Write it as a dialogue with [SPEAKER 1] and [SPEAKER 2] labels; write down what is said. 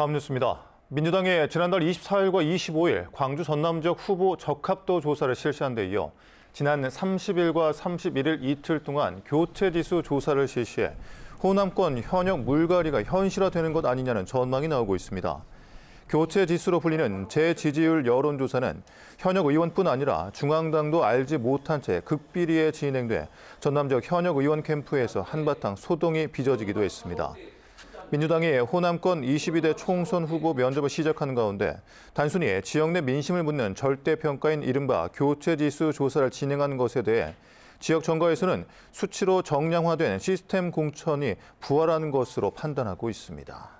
[SPEAKER 1] 다음 뉴스입니다. 민주당이 지난달 24일과 25일 광주 전남 지역 후보 적합도 조사를 실시한 데 이어 지난 30일과 31일 이틀 동안 교체 지수 조사를 실시해 호남권 현역 물갈이가 현실화되는 것 아니냐는 전망이 나오고 있습니다. 교체 지수로 불리는 재지지율 여론조사는 현역 의원뿐 아니라 중앙당도 알지 못한 채 극비리에 진행돼 전남 지역 현역 의원 캠프에서 한바탕 소동이 빚어지기도 했습니다. 민주당이 호남권 22대 총선 후보 면접을 시작하는 가운데 단순히 지역 내 민심을 묻는 절대평가인 이른바 교체지수 조사를 진행하는 것에 대해 지역 정가에서는 수치로 정량화된 시스템 공천이 부활하는 것으로 판단하고 있습니다.